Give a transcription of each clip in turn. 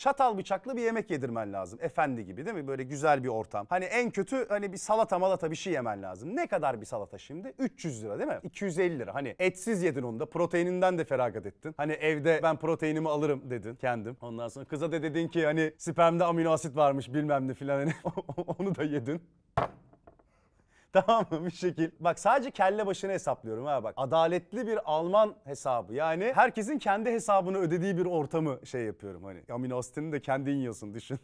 çatal bıçaklı bir yemek yedirmen lazım. Efendi gibi değil mi? Böyle güzel bir ortam. Hani en kötü hani bir salata malata bir şey yemen lazım. Ne kadar bir salata şimdi? 300 lira değil mi? 250 lira. Hani etsiz yedin onu da proteininden de feragat ettin. Hani evde ben proteinimi alırım dedin kendim. Ondan sonra kıza da dedin ki hani spermde amino asit varmış bilmem ne filan hani onu da yedin. tamam mı bir şekil? Bak sadece kelle başına hesaplıyorum ha bak. Adaletli bir Alman hesabı. Yani herkesin kendi hesabını ödediği bir ortamı şey yapıyorum hani. Amino asitini de kendin yiyorsun düşün.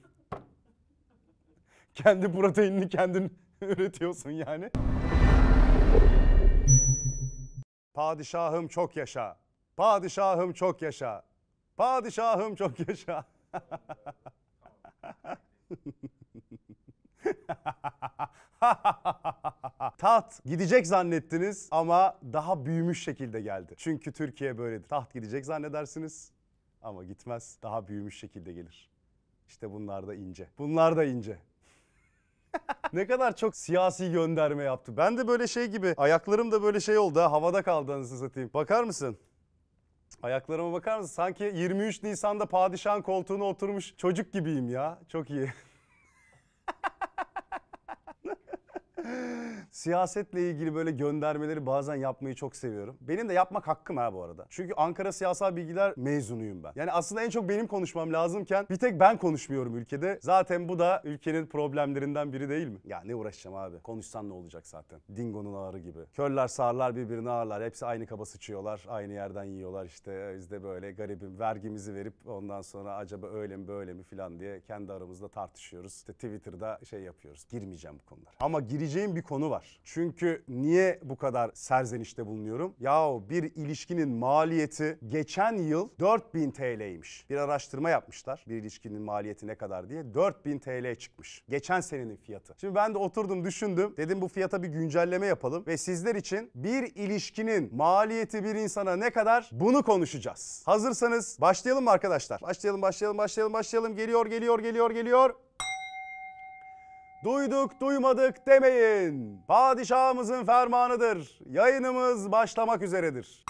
kendi proteinini kendin üretiyorsun yani. Padişahım çok yaşa. Padişahım çok yaşa. Padişahım çok yaşa. Taht gidecek zannettiniz ama daha büyümüş şekilde geldi. Çünkü Türkiye böyledir. Taht gidecek zannedersiniz ama gitmez. Daha büyümüş şekilde gelir. İşte bunlar da ince. Bunlar da ince. ne kadar çok siyasi gönderme yaptı. Ben de böyle şey gibi ayaklarım da böyle şey oldu havada kaldığınızı satayım. Bakar mısın? Ayaklarıma bakar mısın? Sanki 23 Nisan'da padişahın koltuğuna oturmuş çocuk gibiyim ya. Çok iyi. siyasetle ilgili böyle göndermeleri bazen yapmayı çok seviyorum. Benim de yapmak hakkım ha bu arada. Çünkü Ankara Siyasal Bilgiler mezunuyum ben. Yani aslında en çok benim konuşmam lazımken bir tek ben konuşmuyorum ülkede. Zaten bu da ülkenin problemlerinden biri değil mi? Ya ne uğraşacağım abi? Konuşsan ne olacak zaten? Dingo'nun ağrı gibi. Körler sağırlar birbirini ağırlar. Hepsi aynı kaba sıçıyorlar. Aynı yerden yiyorlar işte. Biz de böyle garibim vergimizi verip ondan sonra acaba öyle mi böyle mi filan diye kendi aramızda tartışıyoruz. İşte Twitter'da şey yapıyoruz. Girmeyeceğim bu konulara. Ama gireceğim bir konu var var. Çünkü niye bu kadar serzenişte bulunuyorum? Yahu bir ilişkinin maliyeti geçen yıl 4000 TL'ymiş. Bir araştırma yapmışlar bir ilişkinin maliyeti ne kadar diye. 4000 TL çıkmış. Geçen senenin fiyatı. Şimdi ben de oturdum düşündüm. Dedim bu fiyata bir güncelleme yapalım ve sizler için bir ilişkinin maliyeti bir insana ne kadar bunu konuşacağız. Hazırsanız başlayalım mı arkadaşlar? Başlayalım, başlayalım, başlayalım, başlayalım. Geliyor, geliyor, geliyor, geliyor duyduk duymadık demeyin. Padişahımızın fermanıdır. Yayınımız başlamak üzeredir.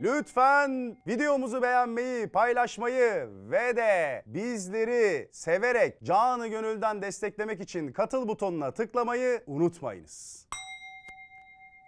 Lütfen videomuzu beğenmeyi, paylaşmayı ve de bizleri severek canı gönülden desteklemek için katıl butonuna tıklamayı unutmayınız.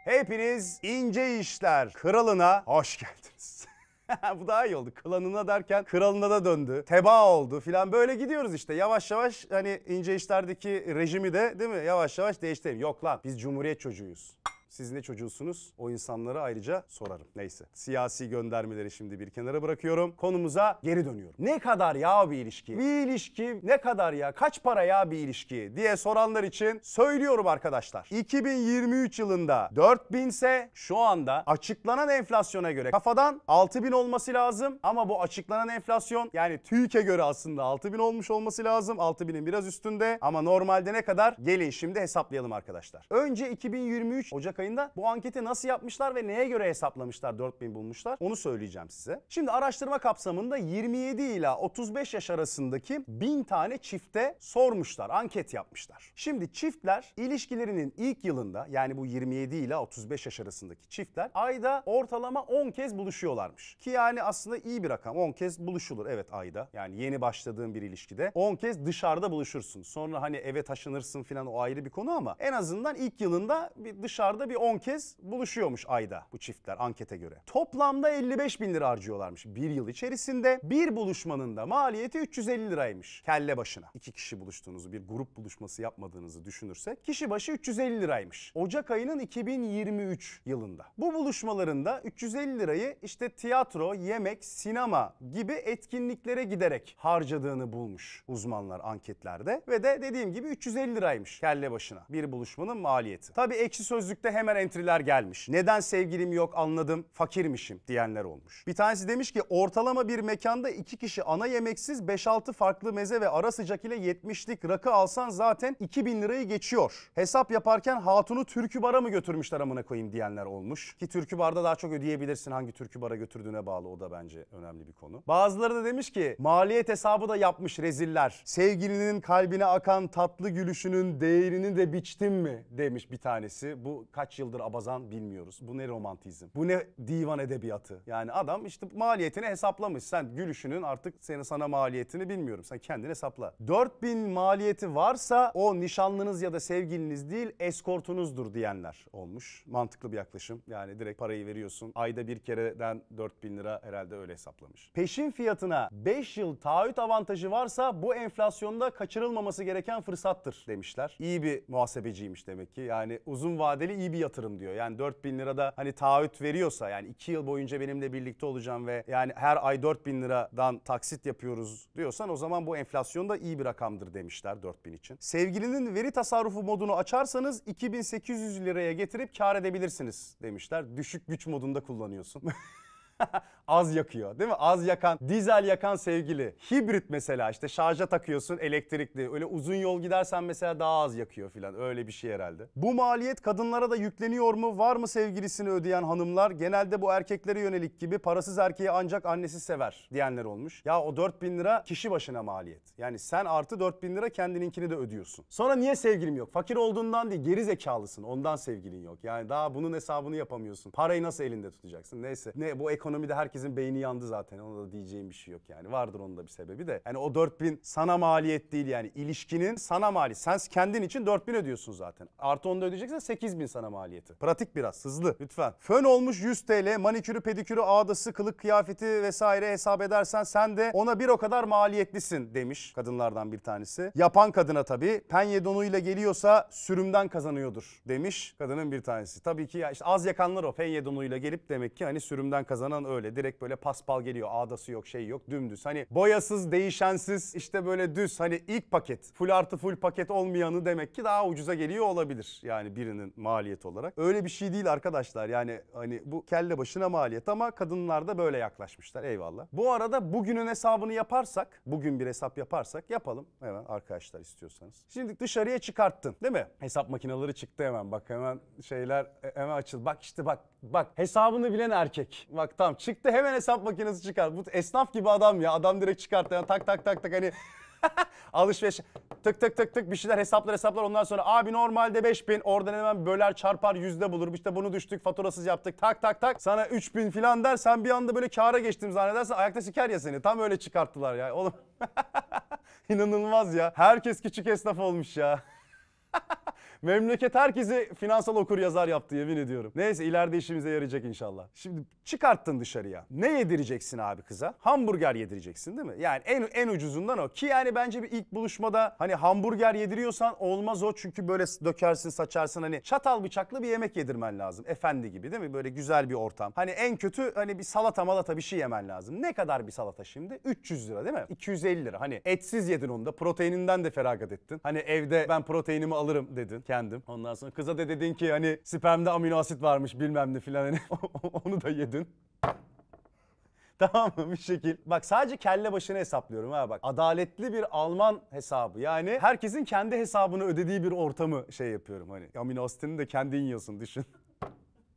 Hepiniz ince işler kralına hoş geldiniz. bu daha iyi oldu. Klanına derken kralına da döndü. Teba oldu filan böyle gidiyoruz işte. Yavaş yavaş hani ince işlerdeki rejimi de değil mi? Yavaş yavaş değiştirelim. Yok lan biz cumhuriyet çocuğuyuz. Sizin ne çocuğusunuz? O insanlara ayrıca sorarım. Neyse. Siyasi göndermeleri şimdi bir kenara bırakıyorum. Konumuza geri dönüyorum. Ne kadar ya bir ilişki? Bir ilişki ne kadar ya? Kaç para ya bir ilişki? diye soranlar için söylüyorum arkadaşlar. 2023 yılında 4000 ise şu anda açıklanan enflasyona göre kafadan 6000 olması lazım ama bu açıklanan enflasyon yani TÜİK'e göre aslında 6000 olmuş olması lazım. 6000'in biraz üstünde ama normalde ne kadar? Gelin şimdi hesaplayalım arkadaşlar. Önce 2023 Ocak ayında bu anketi nasıl yapmışlar ve neye göre hesaplamışlar 4000 bulmuşlar onu söyleyeceğim size. Şimdi araştırma kapsamında 27 ila 35 yaş arasındaki 1000 tane çifte sormuşlar, anket yapmışlar. Şimdi çiftler ilişkilerinin ilk yılında yani bu 27 ila 35 yaş arasındaki çiftler ayda ortalama 10 kez buluşuyorlarmış. Ki yani aslında iyi bir rakam 10 kez buluşulur evet ayda. Yani yeni başladığın bir ilişkide 10 kez dışarıda buluşursun. Sonra hani eve taşınırsın filan o ayrı bir konu ama en azından ilk yılında bir dışarıda bir bir 10 kez buluşuyormuş ayda bu çiftler ankete göre. Toplamda 55 bin lira harcıyorlarmış bir yıl içerisinde. Bir buluşmanın da maliyeti 350 liraymış kelle başına. İki kişi buluştuğunuzu bir grup buluşması yapmadığınızı düşünürsek kişi başı 350 liraymış. Ocak ayının 2023 yılında. Bu buluşmalarında 350 lirayı işte tiyatro, yemek, sinema gibi etkinliklere giderek harcadığını bulmuş uzmanlar anketlerde ve de dediğim gibi 350 liraymış kelle başına bir buluşmanın maliyeti. Tabii ekşi sözlükte hem hemen entry'ler gelmiş. Neden sevgilim yok anladım fakirmişim diyenler olmuş. Bir tanesi demiş ki ortalama bir mekanda iki kişi ana yemeksiz 5-6 farklı meze ve ara sıcak ile 70'lik rakı alsan zaten 2000 lirayı geçiyor. Hesap yaparken hatunu türkü bara mı götürmüşler amına koyayım diyenler olmuş. Ki türkü barda daha çok ödeyebilirsin hangi türkü bara götürdüğüne bağlı o da bence önemli bir konu. Bazıları da demiş ki maliyet hesabı da yapmış reziller. Sevgilinin kalbine akan tatlı gülüşünün değerini de biçtim mi demiş bir tanesi. Bu kaç yıldır abazan bilmiyoruz. Bu ne romantizm? Bu ne divan edebiyatı? Yani adam işte maliyetini hesaplamış. Sen gülüşünün artık seni sana maliyetini bilmiyorum. Sen kendin hesapla. 4000 maliyeti varsa o nişanlınız ya da sevgiliniz değil eskortunuzdur diyenler olmuş. Mantıklı bir yaklaşım. Yani direkt parayı veriyorsun. Ayda bir kereden 4000 lira herhalde öyle hesaplamış. Peşin fiyatına 5 yıl taahhüt avantajı varsa bu enflasyonda kaçırılmaması gereken fırsattır demişler. İyi bir muhasebeciymiş demek ki. Yani uzun vadeli iyi bir yatırım diyor. Yani 4000 da hani taahhüt veriyorsa yani 2 yıl boyunca benimle birlikte olacağım ve yani her ay 4000 liradan taksit yapıyoruz diyorsan o zaman bu enflasyon da iyi bir rakamdır demişler 4000 için. Sevgilinin veri tasarrufu modunu açarsanız 2800 liraya getirip kar edebilirsiniz demişler. Düşük güç modunda kullanıyorsun. az yakıyor değil mi? Az yakan, dizel yakan sevgili. Hibrit mesela işte şarja takıyorsun elektrikli. Öyle uzun yol gidersen mesela daha az yakıyor filan. Öyle bir şey herhalde. Bu maliyet kadınlara da yükleniyor mu? Var mı sevgilisini ödeyen hanımlar? Genelde bu erkeklere yönelik gibi parasız erkeği ancak annesi sever diyenler olmuş. Ya o 4000 lira kişi başına maliyet. Yani sen artı 4000 lira kendininkini de ödüyorsun. Sonra niye sevgilim yok? Fakir olduğundan değil geri zekalısın. Ondan sevgilin yok. Yani daha bunun hesabını yapamıyorsun. Parayı nasıl elinde tutacaksın? Neyse. Ne bu ekonomi ekonomide herkesin beyni yandı zaten. Ona da diyeceğim bir şey yok yani. Vardır onun da bir sebebi de. Yani o 4000 sana maliyet değil yani. ilişkinin sana mali. Sen kendin için 4000 ödüyorsun zaten. Artı onu da ödeyeceksen 8000 sana maliyeti. Pratik biraz hızlı lütfen. Fön olmuş 100 TL. Manikürü pedikürü ağdası kılık kıyafeti vesaire hesap edersen sen de ona bir o kadar maliyetlisin demiş kadınlardan bir tanesi. Yapan kadına tabii. Penye donuyla geliyorsa sürümden kazanıyordur demiş kadının bir tanesi. Tabii ki ya işte az yakanlar o penye donuyla gelip demek ki hani sürümden kazanan Canan öyle. Direkt böyle paspal geliyor. Ağdası yok, şey yok, dümdüz. Hani boyasız, değişensiz, işte böyle düz. Hani ilk paket, full artı full paket olmayanı demek ki daha ucuza geliyor olabilir. Yani birinin maliyet olarak. Öyle bir şey değil arkadaşlar. Yani hani bu kelle başına maliyet ama kadınlar da böyle yaklaşmışlar. Eyvallah. Bu arada bugünün hesabını yaparsak, bugün bir hesap yaparsak yapalım. Hemen arkadaşlar istiyorsanız. Şimdi dışarıya çıkarttın değil mi? Hesap makineleri çıktı hemen. Bak hemen şeyler e, hemen açıldı. Bak işte bak bak hesabını bilen erkek. Bak Tamam çıktı hemen hesap makinesi çıkar. Bu esnaf gibi adam ya. Adam direkt çıkarttı. Yani tak tak tak tak hani alışveriş tık tık tık tık bir şeyler hesaplar hesaplar ondan sonra abi normalde 5000 oradan hemen böler çarpar yüzde bulur işte bunu düştük faturasız yaptık tak tak tak sana 3000 filan der sen bir anda böyle kâra geçtim zannedersen ayakta siker ya seni tam öyle çıkarttılar ya oğlum İnanılmaz ya herkes küçük esnaf olmuş ya Memleket herkesi finansal okur yazar yaptı yemin ediyorum. Neyse ileride işimize yarayacak inşallah. Şimdi çıkarttın dışarıya. Ne yedireceksin abi kıza? Hamburger yedireceksin değil mi? Yani en en ucuzundan o. Ki yani bence bir ilk buluşmada hani hamburger yediriyorsan olmaz o. Çünkü böyle dökersin saçarsın hani çatal bıçaklı bir yemek yedirmen lazım. Efendi gibi değil mi? Böyle güzel bir ortam. Hani en kötü hani bir salata malata bir şey yemen lazım. Ne kadar bir salata şimdi? 300 lira değil mi? 250 lira. Hani etsiz yedin onu da proteininden de feragat ettin. Hani evde ben proteinimi alırım dedin kendim. Ondan sonra kıza da dedin ki hani spermde amino asit varmış bilmem ne filan hani onu da yedin. Tamam mı bir şekil? Bak sadece kelle başına hesaplıyorum ha bak. Adaletli bir Alman hesabı. Yani herkesin kendi hesabını ödediği bir ortamı şey yapıyorum hani. Amino asitini de kendin yiyorsun düşün.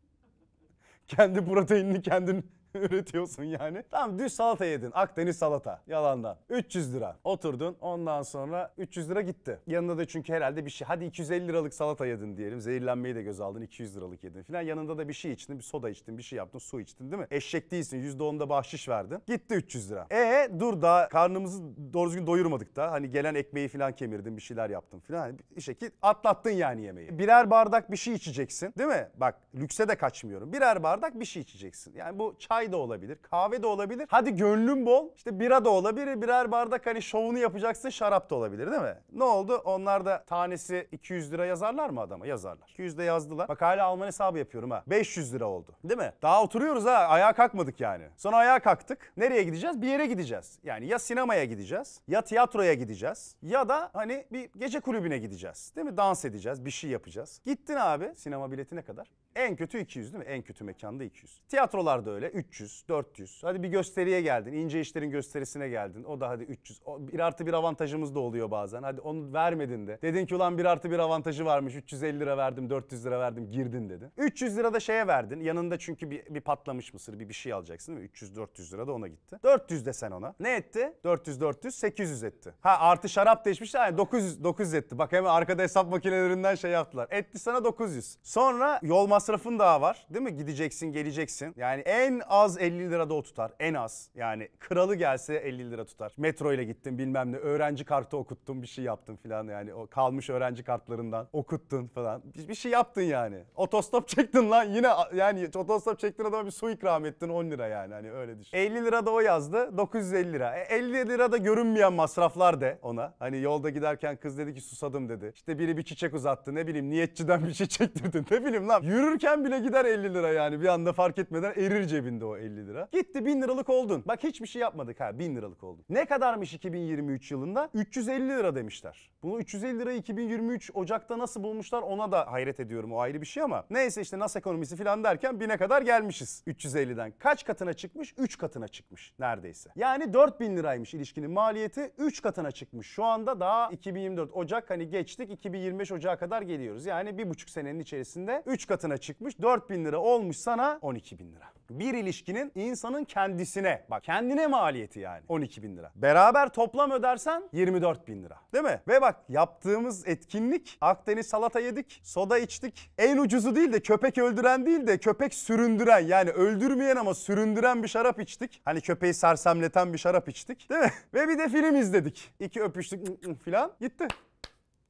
kendi proteinini kendin üretiyorsun yani. Tamam düz salata yedin. Akdeniz salata. Yalandan. 300 lira. Oturdun. Ondan sonra 300 lira gitti. Yanında da çünkü herhalde bir şey. Hadi 250 liralık salata yedin diyelim. Zehirlenmeyi de göz aldın. 200 liralık yedin filan. Yanında da bir şey içtin. Bir soda içtin. Bir şey yaptın. Su içtin değil mi? Eşek değilsin. %10'da bahşiş verdin. Gitti 300 lira. E dur daha karnımızı doğru düzgün doyurmadık da. Hani gelen ekmeği filan kemirdin. Bir şeyler yaptın filan. Hani bir şekil atlattın yani yemeği. Birer bardak bir şey içeceksin. Değil mi? Bak lükse de kaçmıyorum. Birer bardak bir şey içeceksin. Yani bu çay çay da olabilir, kahve de olabilir. Hadi gönlün bol. İşte bira da olabilir. Birer bardak hani şovunu yapacaksın şarap da olabilir değil mi? Ne oldu? Onlar da tanesi 200 lira yazarlar mı adama? Yazarlar. 200 de yazdılar. Bak hala Alman hesabı yapıyorum ha. 500 lira oldu. Değil mi? Daha oturuyoruz ha. Ayağa kalkmadık yani. Sonra ayağa kalktık. Nereye gideceğiz? Bir yere gideceğiz. Yani ya sinemaya gideceğiz, ya tiyatroya gideceğiz, ya da hani bir gece kulübüne gideceğiz. Değil mi? Dans edeceğiz, bir şey yapacağız. Gittin abi sinema bileti ne kadar? En kötü 200 değil mi? En kötü mekanda 200. Tiyatrolarda öyle 300, 400. Hadi bir gösteriye geldin, ince işlerin gösterisine geldin. O da hadi 300. O, bir artı bir avantajımız da oluyor bazen. Hadi onu vermedin de. Dedin ki ulan bir artı bir avantajı varmış. 350 lira verdim, 400 lira verdim. Girdin dedi. 300 lira da şeye verdin. Yanında çünkü bir, bir patlamış mısır, bir bir şey alacaksın değil mi? 300-400 lira da ona gitti. 400 de sen ona. Ne etti? 400-400, 800 etti. Ha artı şarap değişmiş. Yani 900, 900 etti. Bak hemen arkada hesap makinelerinden şey yaptılar. Etti sana 900. Sonra yol masrafın daha var değil mi? Gideceksin geleceksin. Yani en az 50 lira da o tutar. En az. Yani kralı gelse 50 lira tutar. Metro ile gittim bilmem ne. Öğrenci kartı okuttum bir şey yaptım filan yani. O kalmış öğrenci kartlarından okuttun falan. Bir, bir şey yaptın yani. Otostop çektin lan yine yani otostop çektin adama bir su ikram ettin 10 lira yani. Hani öyle düşün. 50 lira da o yazdı. 950 lira. E, 50 lira da görünmeyen masraflar de ona. Hani yolda giderken kız dedi ki susadım dedi. İşte biri bir çiçek uzattı. Ne bileyim niyetçiden bir şey çektirdin. Ne bileyim lan. Yürür Yürürken bile gider 50 lira yani bir anda fark etmeden erir cebinde o 50 lira. Gitti 1000 liralık oldun. Bak hiçbir şey yapmadık ha 1000 liralık oldun. Ne kadarmış 2023 yılında? 350 lira demişler. Bunu 350 lirayı 2023 Ocak'ta nasıl bulmuşlar ona da hayret ediyorum o ayrı bir şey ama. Neyse işte nasıl ekonomisi falan derken 1000'e kadar gelmişiz 350'den. Kaç katına çıkmış? 3 katına çıkmış neredeyse. Yani 4000 liraymış ilişkinin maliyeti 3 katına çıkmış. Şu anda daha 2024 Ocak hani geçtik 2025 Ocak'a kadar geliyoruz. Yani bir buçuk senenin içerisinde 3 katına çıkmış çıkmış bin lira olmuş sana 12 bin lira. Bir ilişkinin insanın kendisine bak kendine maliyeti yani 12 bin lira. Beraber toplam ödersen 24 bin lira değil mi? Ve bak yaptığımız etkinlik Akdeniz salata yedik soda içtik. En ucuzu değil de köpek öldüren değil de köpek süründüren yani öldürmeyen ama süründüren bir şarap içtik. Hani köpeği sersemleten bir şarap içtik değil mi? Ve bir de film izledik. İki öpüştük filan gitti.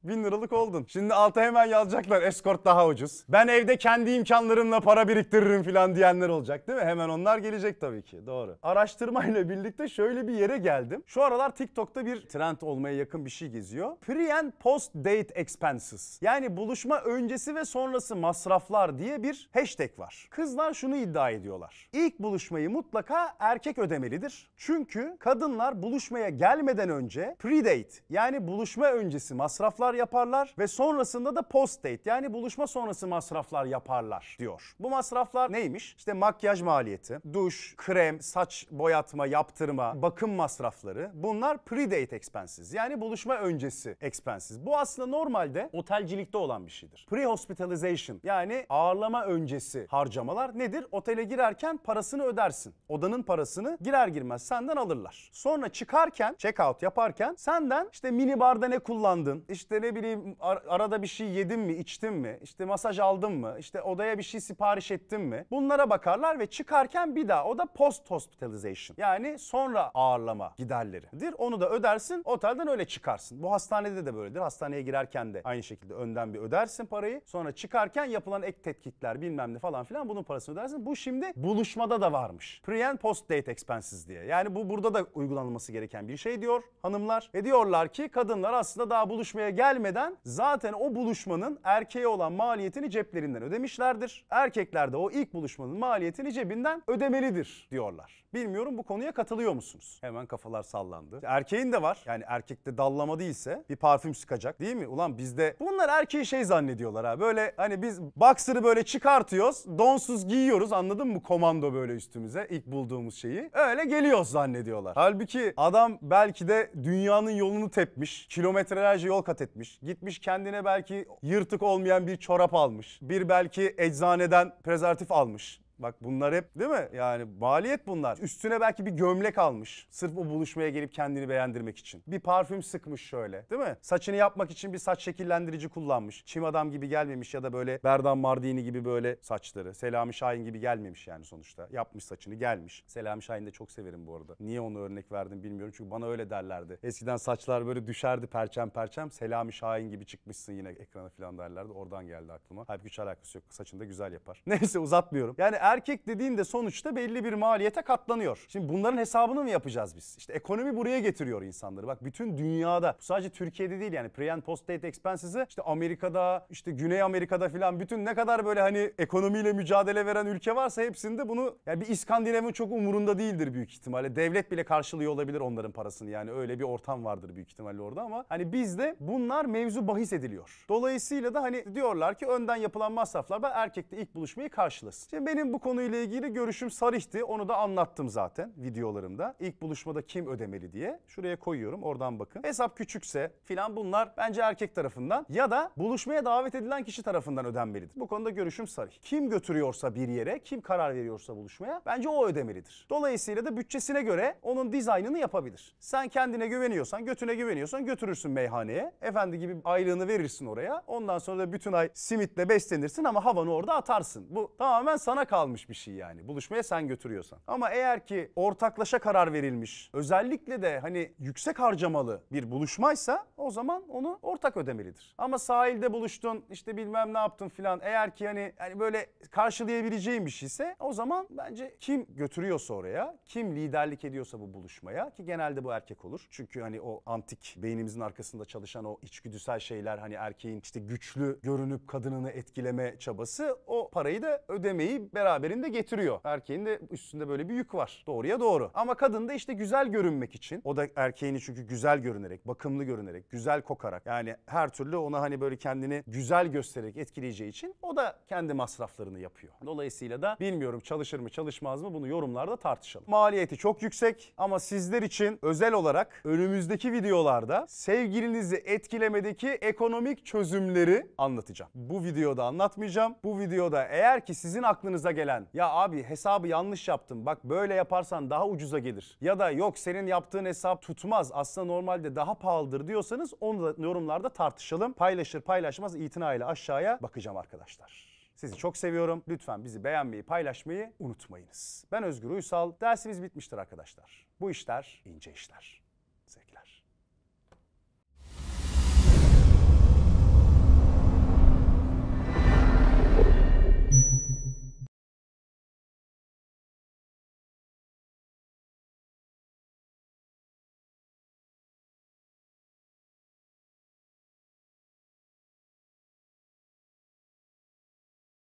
1000 liralık oldun. Şimdi alta hemen yazacaklar escort daha ucuz. Ben evde kendi imkanlarımla para biriktiririm falan diyenler olacak değil mi? Hemen onlar gelecek tabii ki. Doğru. Araştırmayla birlikte şöyle bir yere geldim. Şu aralar TikTok'ta bir trend olmaya yakın bir şey geziyor. Pre and post date expenses. Yani buluşma öncesi ve sonrası masraflar diye bir hashtag var. Kızlar şunu iddia ediyorlar. İlk buluşmayı mutlaka erkek ödemelidir. Çünkü kadınlar buluşmaya gelmeden önce pre date yani buluşma öncesi masraflar yaparlar ve sonrasında da post date yani buluşma sonrası masraflar yaparlar diyor. Bu masraflar neymiş? İşte makyaj maliyeti, duş, krem, saç boyatma, yaptırma, bakım masrafları. Bunlar pre-date expenses yani buluşma öncesi expenses. Bu aslında normalde otelcilikte olan bir şeydir. Pre-hospitalization yani ağırlama öncesi harcamalar nedir? Otele girerken parasını ödersin. Odanın parasını girer girmez senden alırlar. Sonra çıkarken, check out yaparken senden işte minibarda ne kullandın, işte ne ne bileyim ar- arada bir şey yedim mi, içtim mi, İşte masaj aldım mı, İşte odaya bir şey sipariş ettim mi? Bunlara bakarlar ve çıkarken bir daha o da post hospitalization. Yani sonra ağırlama giderleridir. Onu da ödersin, otelden öyle çıkarsın. Bu hastanede de böyledir. Hastaneye girerken de aynı şekilde önden bir ödersin parayı. Sonra çıkarken yapılan ek tetkikler bilmem ne falan filan bunun parasını ödersin. Bu şimdi buluşmada da varmış. Pre and post date expenses diye. Yani bu burada da uygulanılması gereken bir şey diyor hanımlar. Ve diyorlar ki kadınlar aslında daha buluşmaya gel gelmeden zaten o buluşmanın erkeğe olan maliyetini ceplerinden ödemişlerdir. Erkekler de o ilk buluşmanın maliyetini cebinden ödemelidir diyorlar. Bilmiyorum bu konuya katılıyor musunuz? Hemen kafalar sallandı. Erkeğin de var. Yani erkekte dallama değilse bir parfüm sıkacak değil mi? Ulan bizde bunlar erkeği şey zannediyorlar ha. Böyle hani biz boxer'ı böyle çıkartıyoruz. Donsuz giyiyoruz anladın mı? Komando böyle üstümüze ilk bulduğumuz şeyi. Öyle geliyoruz zannediyorlar. Halbuki adam belki de dünyanın yolunu tepmiş. Kilometrelerce yol kat etmiş etmiş. Gitmiş kendine belki yırtık olmayan bir çorap almış. Bir belki eczaneden prezervatif almış. Bak bunlar hep değil mi? Yani maliyet bunlar. Üstüne belki bir gömlek almış. Sırf o buluşmaya gelip kendini beğendirmek için. Bir parfüm sıkmış şöyle değil mi? Saçını yapmak için bir saç şekillendirici kullanmış. Çim adam gibi gelmemiş ya da böyle Berdan Mardini gibi böyle saçları. Selami Şahin gibi gelmemiş yani sonuçta. Yapmış saçını gelmiş. Selami Şahin'i de çok severim bu arada. Niye onu örnek verdim bilmiyorum çünkü bana öyle derlerdi. Eskiden saçlar böyle düşerdi perçem perçem. Selami Şahin gibi çıkmışsın yine ekrana falan derlerdi. Oradan geldi aklıma. Halbuki hiç alakası yok. Saçını da güzel yapar. Neyse uzatmıyorum. Yani erkek dediğin de sonuçta belli bir maliyete katlanıyor. Şimdi bunların hesabını mı yapacağız biz? İşte ekonomi buraya getiriyor insanları. Bak bütün dünyada bu sadece Türkiye'de değil yani pre and post date expenses'i işte Amerika'da işte Güney Amerika'da filan bütün ne kadar böyle hani ekonomiyle mücadele veren ülke varsa hepsinde bunu yani bir İskandinav'ın çok umurunda değildir büyük ihtimalle. Devlet bile karşılıyor olabilir onların parasını yani öyle bir ortam vardır büyük ihtimalle orada ama hani bizde bunlar mevzu bahis ediliyor. Dolayısıyla da hani diyorlar ki önden yapılan masraflar ben erkekte ilk buluşmayı karşılasın. Şimdi benim bu bu konuyla ilgili görüşüm sarihti. Onu da anlattım zaten videolarımda. İlk buluşmada kim ödemeli diye. Şuraya koyuyorum oradan bakın. Hesap küçükse filan bunlar bence erkek tarafından ya da buluşmaya davet edilen kişi tarafından ödenmelidir. Bu konuda görüşüm sarih. Kim götürüyorsa bir yere, kim karar veriyorsa buluşmaya bence o ödemelidir. Dolayısıyla da bütçesine göre onun dizaynını yapabilir. Sen kendine güveniyorsan, götüne güveniyorsan götürürsün meyhaneye. Efendi gibi aylığını verirsin oraya. Ondan sonra da bütün ay simitle beslenirsin ama havanı orada atarsın. Bu tamamen sana kalmış kalmış bir şey yani. Buluşmaya sen götürüyorsan. Ama eğer ki ortaklaşa karar verilmiş özellikle de hani yüksek harcamalı bir buluşmaysa o zaman onu ortak ödemelidir. Ama sahilde buluştun işte bilmem ne yaptın filan eğer ki hani, hani böyle karşılayabileceğin bir şeyse o zaman bence kim götürüyorsa oraya kim liderlik ediyorsa bu buluşmaya ki genelde bu erkek olur. Çünkü hani o antik beynimizin arkasında çalışan o içgüdüsel şeyler hani erkeğin işte güçlü görünüp kadınını etkileme çabası o parayı da ödemeyi beraber beraberinde getiriyor. Erkeğin de üstünde böyle bir yük var. Doğruya doğru. Ama kadın da işte güzel görünmek için. O da erkeğini çünkü güzel görünerek, bakımlı görünerek, güzel kokarak yani her türlü ona hani böyle kendini güzel göstererek etkileyeceği için o da kendi masraflarını yapıyor. Dolayısıyla da bilmiyorum çalışır mı çalışmaz mı bunu yorumlarda tartışalım. Maliyeti çok yüksek ama sizler için özel olarak önümüzdeki videolarda sevgilinizi etkilemedeki ekonomik çözümleri anlatacağım. Bu videoda anlatmayacağım. Bu videoda eğer ki sizin aklınıza gelen gelen ya abi hesabı yanlış yaptım bak böyle yaparsan daha ucuza gelir ya da yok senin yaptığın hesap tutmaz aslında normalde daha pahalıdır diyorsanız onu da yorumlarda tartışalım. Paylaşır paylaşmaz itinayla aşağıya bakacağım arkadaşlar. Sizi çok seviyorum. Lütfen bizi beğenmeyi, paylaşmayı unutmayınız. Ben Özgür Uysal. Dersimiz bitmiştir arkadaşlar. Bu işler ince işler.